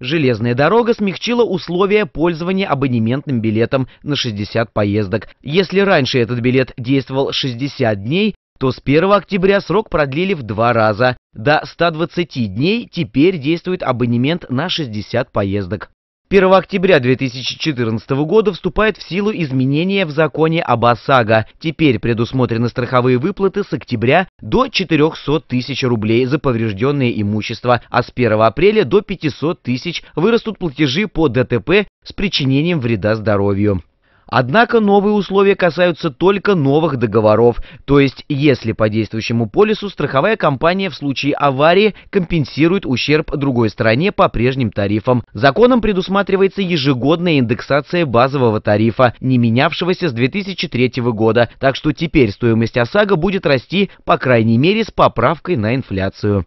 Железная дорога смягчила условия пользования абонементным билетом на 60 поездок. Если раньше этот билет действовал 60 дней, то с 1 октября срок продлили в два раза. До 120 дней теперь действует абонемент на 60 поездок. 1 октября 2014 года вступает в силу изменения в законе об ОСАГО. Теперь предусмотрены страховые выплаты с октября до 400 тысяч рублей за поврежденное имущество, а с 1 апреля до 500 тысяч вырастут платежи по ДТП с причинением вреда здоровью. Однако новые условия касаются только новых договоров, то есть если по действующему полису страховая компания в случае аварии компенсирует ущерб другой стороне по прежним тарифам. Законом предусматривается ежегодная индексация базового тарифа, не менявшегося с 2003 года, так что теперь стоимость ОСАГО будет расти по крайней мере с поправкой на инфляцию.